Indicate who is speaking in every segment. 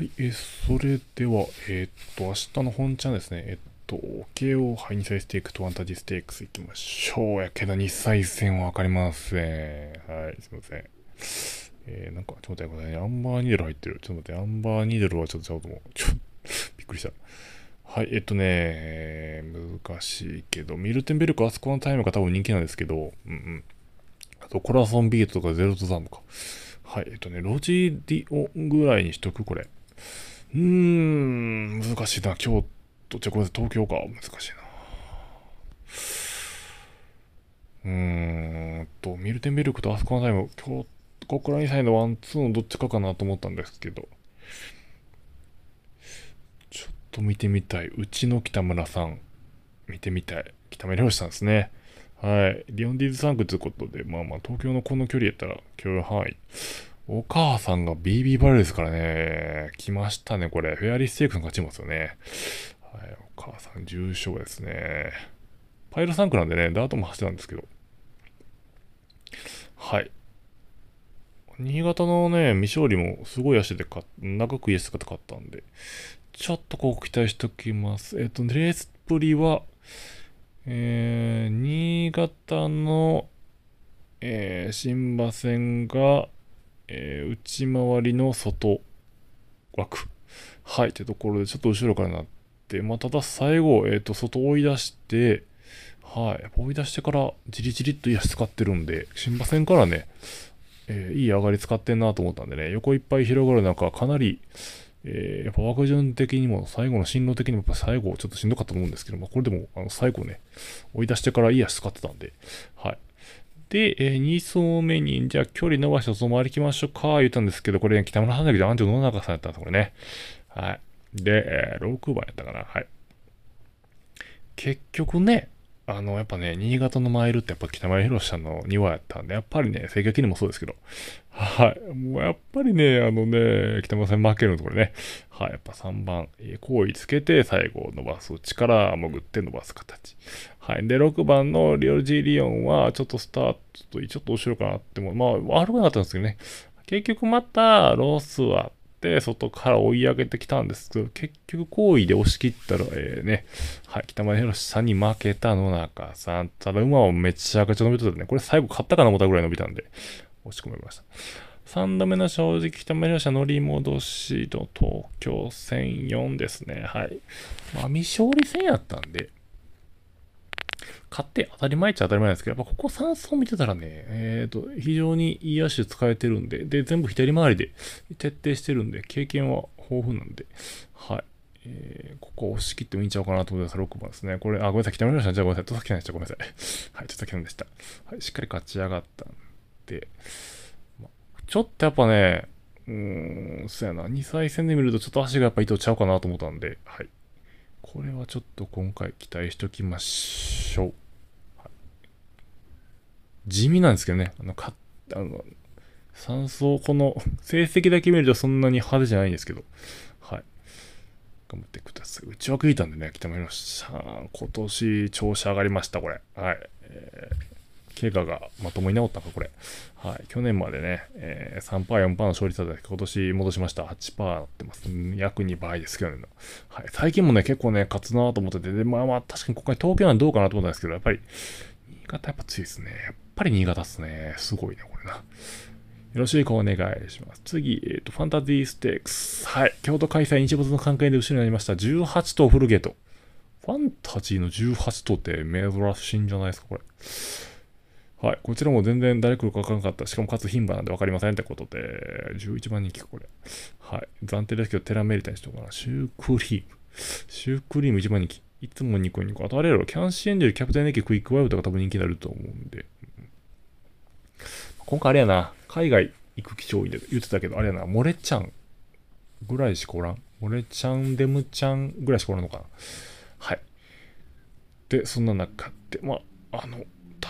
Speaker 1: はい、えー、それでは、えー、っと、明日の本チャンですね、えー、っと、KO ハイニサイステークとワンタジステークスいきましょう。やけど、2歳戦はわかりません。はい、すいません。えー、なんか、ちょっと待ってください。アンバーニードル入ってる。ちょっと待って、アンバーニードルはちょっとちゃうと思う。ちょ びっくりした。はい、えっとね、えー、難しいけど、ミルテンベルク、あそこのタイムが多分人気なんですけど、うんうん。あと、コラソンビートとかゼロとザムか。はい、えっとね、ロジディオンぐらいにしとく、これ。うーん、難しいな。京都、じゃあこめん東京か。難しいな。うーんと、ミルテンベルクとアスコアタイム、京都、ら2歳のワン、ツーのどっちかかなと思ったんですけど、ちょっと見てみたい。うちの北村さん、見てみたい。北村漁師さんですね。はい。リオンディーズサンクということで、まあまあ、東京のこの距離やったら許容範囲。お母さんが BB バレルですからね。来ましたね、これ。フェアリーステークの勝ちますよね。はい、お母さん重傷ですね。パイロ3区なんでね、ダートも走ってたんですけど。はい。新潟のね、未勝利もすごい足でか、長くイエス方勝ったんで、ちょっとこう期待しときます。えっ、ー、と、レースっぷりは、えー、新潟の、えー、新馬戦が、えー、内回りの外枠。はい、ってところで、ちょっと後ろからなって、まあ、ただ最後、えっ、ー、と、外追い出して、はい、追い出してから、じりじりっといや使ってるんで、新馬戦からね、えー、いい上がり使ってんなと思ったんでね、横いっぱい広がる中、かなり、えー、やっぱ枠順的にも、最後の進路的にも、やっぱ最後ちょっとしんどかったと思うんですけど、まあ、これでも、あの、最後ね、追い出してからいい足使ってたんで、はい。で、えー、2層目に、じゃあ距離伸ばしてそのま歩きましょうか、言ったんですけど、これ、ね、北村花崎で安城野中さんやったんです、これね。はい。で、えー、6番やったかな。はい。結局ね、あの、やっぱね、新潟のマイルってやっぱ北前広さんの庭やったんで、やっぱりね、性格にもそうですけど、はい。もうやっぱりね、あのね、北村さん負けるのところね、はい。やっぱ3番、好為つけて最後伸ばす力、潜って伸ばす形。はい。で、6番のリオルジーリオンは、ちょっとスタート、ちょっと後ろかなっても、まあ、悪くなかったんですけどね。結局また、ロスは、外から追い上げてきたんですけど、結局好意で押し切ったら、えー、ね、はい、北前宏さんに負けた野中さん。ただ馬をめちゃくちゃ伸びてたね。これ最後勝ったかな思ったぐらい伸びたんで、押し込めました。3度目の正直、北前宏瀬乗り戻しと東京戦4ですね。はい。まあ、未勝利戦やったんで、買って当たり前っちゃ当たり前なんですけど、やっぱここ3層見てたらね、えっ、ー、と、非常にいい足使えてるんで、で、全部左回りで徹底してるんで、経験は豊富なんで、はい。えー、ここ押し切ってもいいんちゃうかなと思ってす。6番ですね。これ、あ、ごめんなさい、北村さん、じゃあごめんなさい、戸崎さんでした、ごめんなさい。はい、戸崎さんでした。はい、しっかり勝ち上がったんで、ま、ちょっとやっぱね、うーん、そうやな、2歳戦で見るとちょっと足がやっぱ糸ちゃうかなと思ったんで、はい。これはちょっと今回期待しておきましょう。はい、地味なんですけどね、あの、か、あの、3層この成績だけ見るとそんなに派手じゃないんですけど、はい。頑張ってください。内枠いたんでね、来ていまさた。今年調子上がりました、これ。はい。えー怪我がまともに治ったか、これ。はい。去年までね、えー、3%、4%の勝率だ今年戻しました。8%なってます。約2倍です、去年の。はい。最近もね、結構ね、勝つなと思ってて、で、まあまあ、確かにここ東京なんどうかなと思ったんですけど、やっぱり、新潟やっぱ強いですね。やっぱり新潟っすね。すごいね、これな。よろしくお願いします。次、えっ、ー、と、ファンタジーステークス。はい。京都開催日没の関係で後ろになりました。18頭フルゲート。ファンタジーの18頭って珍しいんじゃないですか、これ。はい、こちらも全然誰来るか分からなかった。しかもかつ牝馬なんで分かりませんってことで、11番人気か、これ。はい、暫定ですけど、テラメリタにしようかな。シュークリーム。シュークリーム1番人気。いつもニコニコ。あとあれやろ、キャンシーエンジェル、キャプテンネキ、クイックワイルドが多分人気になると思うんで。今回あれやな、海外行く気象院で言ってたけど、あれやな、モレちゃんぐらいしかおらん。モレちゃん、デムちゃんぐらいしかおらんのかな。はい。で、そんな中で、まあ、あの、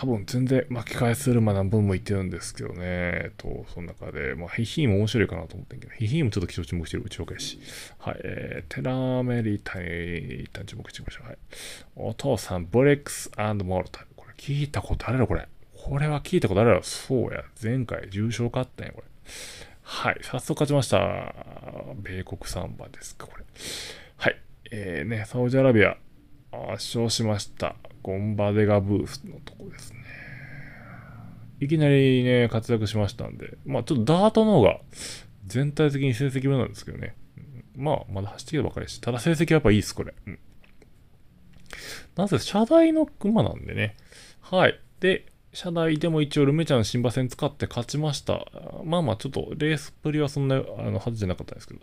Speaker 1: 多分全然巻き返せるま何本も言ってるんですけどね、えっと、その中で、まあ、ヒヒーも面白いかなと思ってんけど、ヒヒーもちょっと気象注目してる、うちのし。はい、えー、テラーメリータに一旦注目してみましょう。はい。お父さん、ブレックスモルタル。これ聞いたことあるやろ、これ。これは聞いたことあるやろ。そうや、前回重症化あったんや、これ。はい、早速勝ちました。米国サンバですか、これ。はい、えー、ね、サウジアラビア、圧勝しました。ゴンバデガブースのとこですね。いきなりね、活躍しましたんで、まあちょっとダートの方が全体的に成績上なんですけどね。まあ、まだ走ってきたばかりし、ただ成績はやっぱいいです、これ。うん。なぜ、車台のマなんでね。はい。で、車台でも一応ルメちゃんの新馬戦使って勝ちました。まあまあ、ちょっとレースっぷりはそんな、あの、はずじゃなかったんですけど。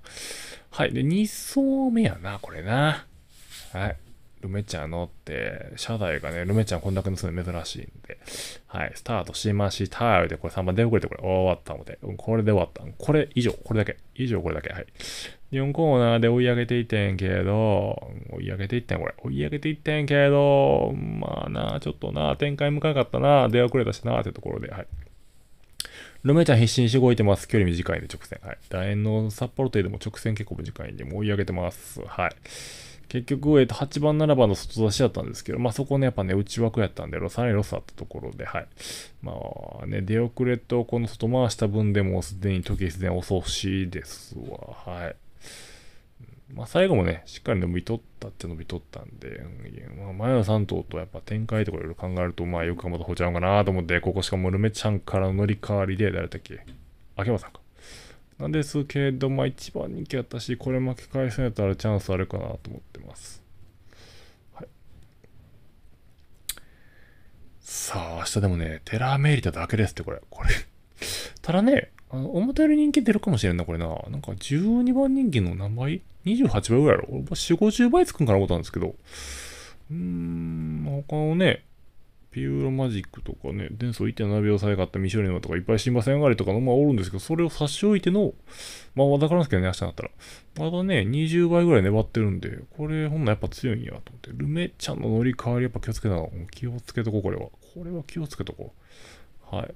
Speaker 1: はい。で、2層目やな、これな。はい。ルメちゃん乗って、車台がね、ルメちゃんこんだけ乗すの珍しいんで、はい、スタートしました。で、これ3番出遅れて、これ終わったので、これで終わったこれ以上、これだけ。以上、これだけ。はい。4コーナーで追い上げていってんけど、追い上げていってん、これ。追い上げていってんけど、まあな、ちょっとな、展開向かなかったな、出遅れたしな、ってところで、はい。ルメちゃん必死にしごいてます。距離短いんで直線。はい。楕円の札幌といでも直線結構短いんで、もう追い上げてます。はい。結局、えっと、8番、7番の外出しだったんですけど、まあ、そこね、やっぱね、内枠やったんで、さらにロスあったところで、はい。まあね、出遅れとこの外回した分でもすでに時すでに遅しですわ、はい。まあ、最後もね、しっかり伸び取ったって伸び取ったんで、まあ、前の3頭とやっぱ展開とかいろいろ考えると、まあ、よくかまったちゃうかなと思って、ここしかもルメちゃんからの乗り換わりで、誰だっけ秋山さんか。なんですけど、まあ一番人気やったし、これ巻き返せたらチャンスあるかなと思ってます。はい。さあ、明日でもね、テラーメリタだけですって、これ。これ ただね、あの、表より人気出るかもしれんな、これな。なんか12番人気の何倍 ?28 倍ぐらいやろ ?4、50倍つくんかなことなんですけど。うーん、他をね、ピューロマジックとかね、伝送1.7秒差やかった未処理のとかいっぱい新馬戦上がりとかのまあおるんですけど、それを差し置いての、まあわからんすけどね、明日になったら。まだね、20倍ぐらい粘ってるんで、これほんなやっぱ強いんやと思って、ルメちゃんの乗り換わりやっぱ気をつけたの。気をつけとこう、これは。これは気をつけとこう。はい。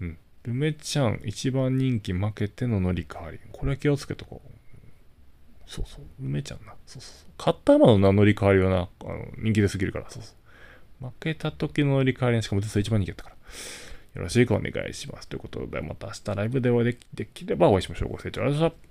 Speaker 1: うん。ルメちゃん一番人気負けての乗り換わり。これは気をつけとこう。そうそう、ルメちゃんな。そうそうそう。カッターマンの名乗り換わりはな、あの人気ですぎるから、そうそう。負けた時の乗り換わにしかも実は一番人気だったから。よろしくお願いします。ということで、また明日ライブでお会いできればお会いしましょう。ご清聴ありがとうございました。